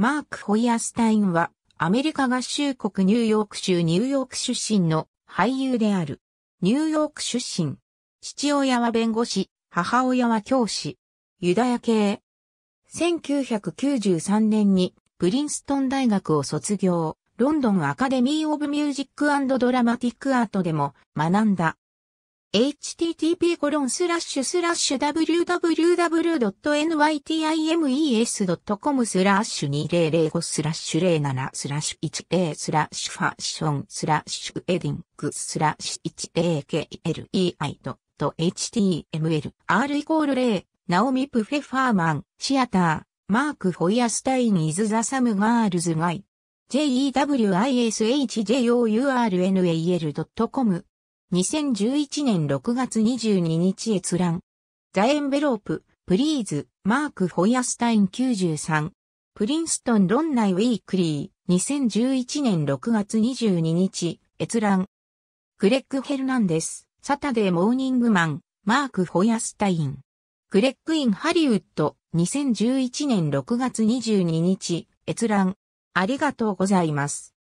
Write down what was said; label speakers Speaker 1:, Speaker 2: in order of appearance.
Speaker 1: マーク・ホイアスタインは、アメリカ合衆国ニューヨーク州ニューヨーク出
Speaker 2: 身の俳優である。ニューヨーク出身。父親は弁護士、母親は教師。ユダヤ系。1993年にプリンストン大学を卒業、ロンドンアカデミー・オブ・ミュージック・ドラマティック・アートでも学んだ。http コロンスラッシュスラッシュ www.nytimes.com スラッシュ2005スラッシュ07スラッシュ10スラッシュファッションスラッシュエディングスラッシュ 10klei.html.r イコール0ナオミ・プフェファーマンシアターマーク・ホイアスタイン・イズ・ザ・サム・ガールズ・ガイ jewishjournael.com 2011年6月22日閲覧。ザ・エンベロープ、プリーズ、マーク・ホイアスタイン93。プリンストン・ロンナイ・ウィークリー、2011年6月22日、閲覧。クレック・ヘルナンデス、サタデー・モーニングマン、マーク・ホイアスタイン。クレック・イン・ハリウッド、2011年6月22日、
Speaker 1: 閲覧。ありがとうございます。